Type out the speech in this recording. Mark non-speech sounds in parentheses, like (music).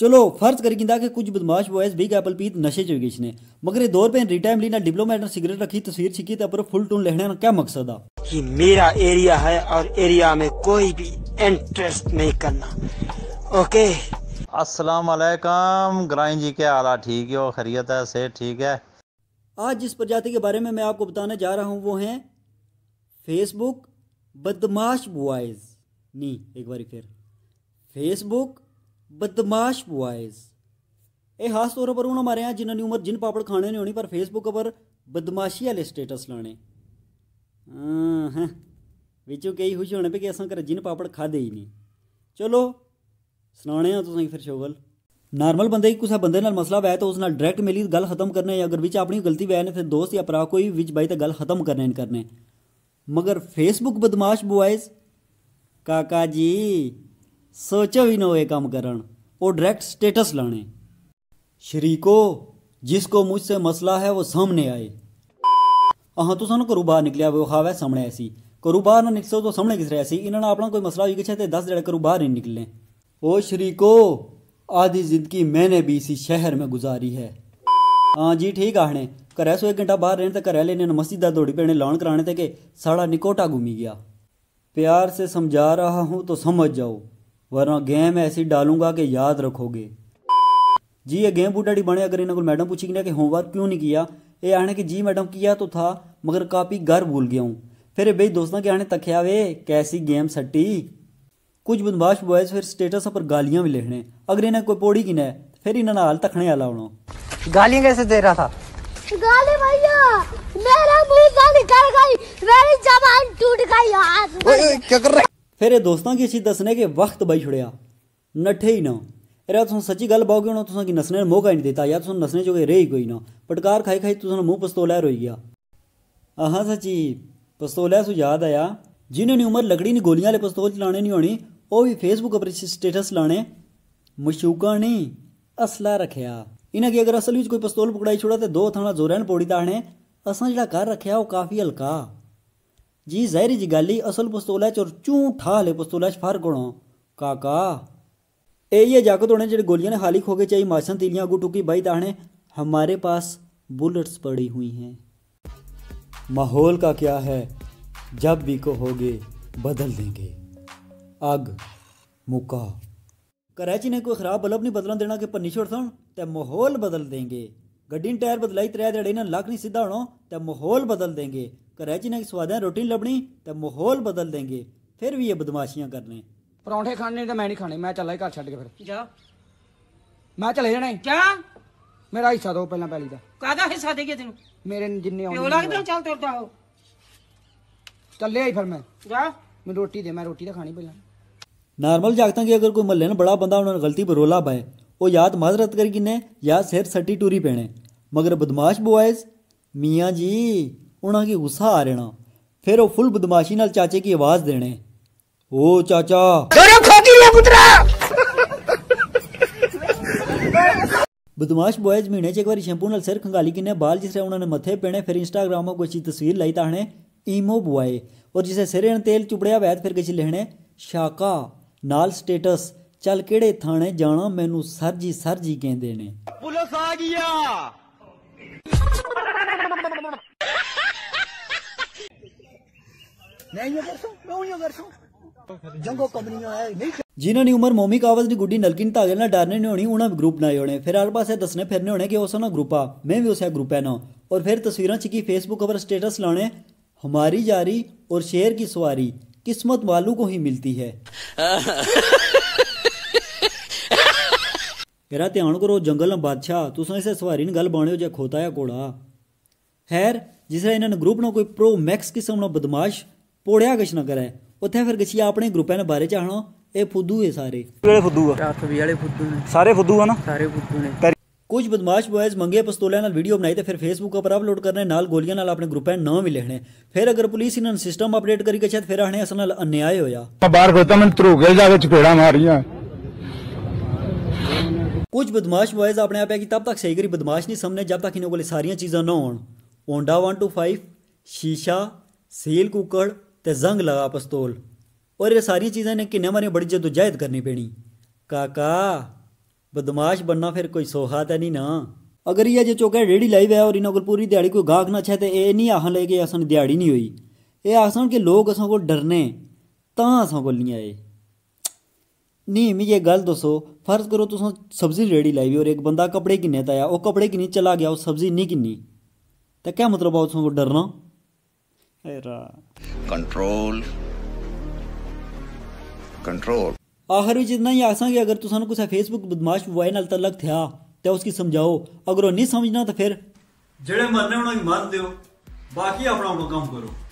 चलो फर्ज करी किंदा कि कुछ बदमाश बॉयज बिग एप्पल पीत नशे च गए ने मगर दो रुपए रिटाइमली ना डिप्लोमेट ना सिगरेट रखी तस्वीर छिकी ते फुल टून लेने का क्या मकसद आ कि मेरा एरिया है और एरिया में कोई भी इंटरेस्ट नहीं करना ओके अस्सलाम वालेकुम ग्राइन जी के आला ठीक हो खैरियत है सेहत ठीक है आज जिस प्रजाति के बारे में मैं आपको बताने जा रहा हूँ वो है फेसबुक बदमाश बॉयज नहीं एक बार फिर फेसबुक ਬਦਮਾਸ਼ ਬੁਆਇਜ਼ ਇਹ ਖਾਸ ਤੌਰ ਪਰ ਉਹਨਾਂ ਮਾਰੇ ਆ ਜਿਨ੍ਹਾਂ ਦੀ ਉਮਰ ਜਿੰਨ ਪਾਪੜ ਖਾਣੇ ਨਹੀਂ ਹੋਣੀ ਪਰ ਫੇਸਬੁੱਕ ਉੱਪਰ ਬਦਮਾਸ਼ੀ ਵਾਲੇ ਸਟੇਟਸ ਲਾਣੇ ਹਾਂ ਵਿੱਚੋਂ ਕਈ ਖੁਸ਼ ਹੋਣੇ ਪਏ ਕਿ ਅਸਾਂ ਕਰ ਜਿੰਨ ਪਾਪੜ ਖਾਦੇ ਹੀ ਨਹੀਂ ਚਲੋ ਸੁਣਾਉਣੇ ਆ ਤੁਸੀਂ ਫਿਰ ਸ਼ੋਗਲ ਨਾਰਮਲ ਬੰਦੇ ਹੀ ਕਿਸੇ ਬੰਦੇ ਨਾਲ ਮਸਲਾ ਵੈ ਤਾਂ ਉਸ ਨਾਲ ਡਾਇਰੈਕਟ ਮਿਲੀ ਗੱਲ ਖਤਮ ਕਰਨੇ ਜਾਂ ਅਗਰ ਵਿੱਚ ਆਪਣੀ ਗਲਤੀ ਵੈ ਨੇ ਫਿਰ ਦੋਸਤ ਜਾਂ ਭਰਾ ਕੋਈ ਵਿੱਚ ਬਾਈ ਤਾਂ ਗੱਲ ਖਤਮ ਕਰਨੇ ਕਰਨੇ ਮਗਰ ਫੇਸਬੁੱਕ ਬਦਮਾਸ਼ ਬੁਆਇਜ਼ ਕਾਕਾ ਜੀ ਸੋਚੋ भी ਨਾ ਇਹ ਕੰਮ ਕਰਨ और डायरेक्ट स्टेटस लाने शरीको जिसको मुझसे मसला है वो सामने आए हाँ तो सू घरों बहर निकलिया विखाव है सामने ऐसी घरों बहर ना निकलो तो सामने किस रहा ऐसी इन्होंने अपना कोई मसला हुई गया तो दस जड़े घरों बहर नहीं निकले ओ शरीको आधी जिंदगी मैंने भी इसी शहर में गुजारी है हाँ जी ठीक आने घर सो एक घंटा बाहर रहने घर लेने मस्जिद दौड़ी पेने लॉन कराने तक साड़ा निकोटा घूमी गया प्यार से समझा रहा हूँ तो समझ जाओ वरना गेम ऐसी डालूंगा कि याद रखोगे जी ये गेम बूढ़ा बने अगर इन्होंने मैडम पूछी कि होमवर्क क्यों नहीं किया ये आने कि जी मैडम किया तो था मगर काफ़ी घर भूल गया हूँ फिर बई दोस्तों के आने तख्या वे कैसी गेम सट्टी कुछ बदमाश बॉयज फिर स्टेटस पर गालियां भी लिखने अगर इन्हें कोई पौड़ी की ना फिर इन्हें हाल तखने वाला होना गालियां कैसे दे रहा था गाली भैया मेरा मुंह गाली कर गई मेरी जबान टूट गई यार क्या कर रहा ਫਿਰ ਇਹ ਦੋਸਤਾਂ ਕੀ ਅਸੀਂ ਦੱਸਨੇ ਕਿ ਵਕਤ ਬਾਈ ਛੁੜਿਆ ਨੱਠੇ ਹੀ ਨਾ ਯਾਰ ਤੁਸੀਂ ਸੱਚੀ ਗੱਲ ਬਾਓਗੇ ਹੁਣ ਤੁਸੀਂ ਕਿ ਨਸਨੇ ਨੂੰ ਮੌਕਾ ਹੀ ਨਹੀਂ ਦਿੱਤਾ ਯਾਰ ਤੁਸੀਂ ਨਸਨੇ ਚੋਗੇ ਰਹਿ ਹੀ ਕੋਈ ਨਾ ਪਟਕਾਰ ਖਾਈ ਖਾਈ ਤੁਸੀਂ ਮੂੰਹ ਪਸਤੋਲਾ ਰੋਈ ਗਿਆ ਆਹਾਂ ਸੱਚੀ ਪਸਤੋਲਾ ਸੋ ਯਾਦ ਆਇਆ ਜਿਨ੍ਹਾਂ ਨੇ ਉਮਰ ਲਕੜੀ ਨਹੀਂ ਗੋਲੀਆਂ ਵਾਲੇ ਪਸਤੌਲ ਚਲਾਣੇ ਨਹੀਂ ਹੋਣੀ ਉਹ ਵੀ ਫੇਸਬੁੱਕ ਉੱਪਰ ਸਟੇਟਸ ਲਾਣੇ ਮਸ਼ੂਕਾਂ ਨੇ ਅਸਲਾ ਰੱਖਿਆ ਇਹਨਾਂ ਕੀ ਅਗਰ ਅਸਲ ਵਿੱਚ ਕੋਈ ਪਸਤੌਲ ਪਕੜਾਈ ਛੋੜਾ ਤੇ ਦੋ ਥਾਣਾ ਜ਼ੋਰਨ ਪੌੜੀ ਤਾਣੇ ਅਸਾਂ ਜਿਹੜਾ ਘਰ ਰੱਖਿਆ ਉਹ ਕਾਫੀ ਹਲਕਾ जी जहरी जी गाली असल पस्तोलाच और चूं ठा ले पस्तोलाच फार कौन काका ए ये जाकत होने जेड गोलियां ने हालिक हो चाहिए माशन तीलियां अगू टुकी बाई दाहने हमारे पास बुलेट्स पड़ी हुई हैं माहौल का क्या है जब भी कहोगे बदल देंगे अग मुका कराची ने कोई खराब बल्ब नहीं बदलन देना के पन्नी छोड़ सन ते माहौल बदल देंगे गड्डी टायर बदलाई त्रै दड़े ने लक नहीं सीधा होना तो माहौल बदल देंगे ਘਰੇ ਜਿਨਾਂ ਕੀ ਸਵਾਦਾਂ ਰੋਟੀ ਲੱਭਣੀ ਤੇ ਮਾਹੌਲ ਬਦਲ ਦੇਂਗੇ ਫਿਰ ਵੀ ਇਹ ਬਦਮਾਸ਼ੀਆਂ ਕਰਨੇ ਪਰੌਂਠੇ ਖਾਣੇ ਤਾਂ ਮੈਂ ਨਹੀਂ ਖਾਣੇ ਮੈਂ ਚੱਲਾ ਹੀ ਘਰ ਛੱਡ ਕੇ ਫਿਰ ਜਾ ਮੈਂ ਚਲੇ ਜਾਣਾ ਹੈ ਕਿਆ ਮੇਰਾ ਹਿੱਸਾ ਦੋ ਪਹਿਲਾਂ ਪਹਿਲੀ ਦਾ ਕਾਦਾ ਹਿੱਸਾ ਦੇ ਗਿਆ ਤੈਨੂੰ ਮੇਰੇ ਜਿੰਨੇ ਆਉਂਦੇ ਉਹ ਲੱਗਦਾ ਚੱਲ ਤੁਰਦਾ ਹੋ ਚੱਲੇ ਆਈ ਫਿਰ ਮੈਂ ਜਾ ਮੈਂ ਰੋਟੀ ਦੇ ਮੈਂ ਰੋਟੀ ਤਾਂ ਖਾਣੀ ਪਹਿਲਾਂ ਨਾਰਮਲ ਜਾਗਤਾਂ ਕੀ ਅਗਰ ਕੋਈ ਮੱਲੇ ਨਾਲ ਬੜਾ ਬੰਦਾ ਉਹਨਾਂ ਨੇ ਗਲਤੀ ਪਰ ਰੋਲਾ ਪਾਏ ਉਹ ਯਾਦ ਮਾਜ਼ਰਤ ਕਰ ਕਿਨੇ ਜਾਂ ਸਿਰ ਸੱਟੀ ਟੂਰੀ ਪੈਣੇ ਮਗਰ ਬਦਮਾਸ਼ ਬੁਆਇਜ਼ ਮੀਆਂ ਜੀ ਉਹਨਾਂ ਕੀ ਗੁੱਸਾ ਆ ਰਹਿਣਾ ਫਿਰ ਉਹ ਫੁੱਲ ਬਦਮਾਸ਼ੀ ਨਾਲ ਚਾਚੇ ਕੀ ਆਵਾਜ਼ ਦੇਣੇ ਓ ਚਾਚਾ ਤੇਰੇ ਖੋਦੀ ਲੈ ਪੁੱਤਰਾ बदमाश बॉयज महीने च एक बार शैम्पू ਨਾਲ ਸਿਰ ਖੰਗਾਲੀ ਕਿਨੇ ਬਾਲ ਜਿਸਰੇ ਉਹਨਾਂ ਨੇ ਮੱਥੇ ਪੈਣੇ ਫਿਰ ਇੰਸਟਾਗ੍ਰਾਮ 'ਤੇ ਕੋਈ ਤਸਵੀਰ ਲਈ ਤਾਹਣੇ ਈਮੋ ਬੁਆਏ ਔਰ ਜਿਸੇ ਸਿਰੇ ਤੇਲ ਚੁਪੜਿਆ ਵੈਦ ਫਿਰ ਕਿਛ ਲੈਣੇ ਸ਼ਾਕਾ ਨਾਲ ਸਟੇਟਸ ਚੱਲ ਕਿਹੜੇ ਥਾਣੇ ਜਾਣਾ ਮੈਨੂੰ ਸਰਜੀ ਸਰਜੀ ਕਹਿੰਦੇ ਨੇ ਪੁਲਿਸ ਆ ਗਿਆ जिन्होंने उम्र मोमी कावज की गुड्डी नलकिन धागे ਧਾਗਲ ਨਾਲ ਡਰਨੇ ਨਹੀਂ ਹੋਣੀ ਉਹਨਾਂ ਗਰੁੱਪ ਬਣਾਏ ਹੋਣੇ ਫਿਰ ਹਰ ਪਾਸੇ ਦੱਸਣੇ ਫਿਰਨੇ ਹੋਣੇ ਕਿ ਉਸ ਨਾ ਗਰੁੱਪ ਆ ਮੈਂ ਵੀ ਉਸੇ ਗਰੁੱਪ और फिर तस्वीर चिकी फेसबुक पर स्टेटस लाने हमारी जारी और शेर की सवारी किस्मत वालू को ही मिलती है मेरा (laughs) ध्यान करो जंगल में बादशाह तुस इसे सवारी ने गल बाने जो खोता या घोड़ा खैर जिसरा इन्होंने ग्रुप ना कोई प्रो मैक्स किस्म बदमाश ਪੋੜਿਆ ਕੁਛ ਨਾ ਕਰੇ ਉੱਥੇ ਫਿਰ ਗਛੀ ਆਪਣੇ ਗਰੁੱਪਾਂ ਦੇ ਬਾਰੇ ਚਾਹਣਾ ਇਹ ਫੁੱਦੂ ਹੈ ਸਾਰੇ ਵਾਲੇ ਫੁੱਦੂ ਆ ਵੀ ਵਾਲੇ ਫੁੱਦੂ ਨੇ ਸਾਰੇ ਫੁੱਦੂ ਹਨ ਸਾਰੇ ਫੁੱਦੂ ਨੇ ਕੁਝ ਬਦਮਾਸ਼ ਬॉयਜ਼ ਮੰਗੇ ਪਸਤੋਲਿਆਂ ਨਾਲ ਵੀਡੀਓ ਬਣਾਈ ਤੇ ਫਿਰ ਫੇਸਬੁੱਕ ਉੱਪਰ ਅਪਲੋਡ ਕਰਨੇ ਨਾਲ ਗੋਲੀਆਂ ਨਾਲ ਆਪਣੇ ਗਰੁੱਪਾਂ ਨਾ ਵੀ ਲੈਣੇ ਫਿਰ ਅਗਰ ਪੁਲਿਸ ਇਹਨਾਂ ਨੂੰ ਸਿਸਟਮ ਅਪਡੇਟ ਕਰੀ ਕੇ ਸ਼ਾਇਦ ਫਿਰ ਆਣੇ ਅਸਲ ਨਾਲ ਅਨਿਆਏ ਹੋਇਆ ਬਾਹਰ ਖੋਤਾ ਮੈਂ ਧਰੂਗੇ ਜਾ ਕੇ ਚਪੇੜਾ ਮਾਰੀਆਂ कुछ बदमाश बॉयज अपने आप है कि तब तक सही करी बदमाश नहीं समझने जब तक इन्होंने सारियाँ चीज़ें ना होंडा वन टू फाइव शीशा सील कुकड़ ते जंग लगा पस्तौल और ये सारी चीजें ने किन्ने मारे बड़ी जदोजहद करनी पैनी काका बदमाश बनना फिर कोई सौखा तो नहीं ना अगर ये जो चौके रेडी लाइव है और इन्हों को पूरी दिहाड़ी कोई गाहक ना छे तो ये नहीं आखन लगे कि असन दिहाड़ी नहीं हुई ये आसन कि लोग असा को डरने तां को नहीं आए नहीं मिगी ये गल दसो फर्ज करो तुस सब्जी रेडी लाई और एक बंदा कपड़े किन्ने ताया वो कपड़े किन्नी चला गया वो सब्जी नहीं किन्नी तो क्या मतलब आओ डरना कंट्रोल कंट्रोल आखिर चीज ना ही आसा कि अगर तुसान कुछ फेसबुक बदमाश मोबाइल नाल तलक थया तो उसकी समझाओ अगर वो नहीं समझना तो फिर जड़े मरने उन्हें मान दो बाकी अपना अपना काम करो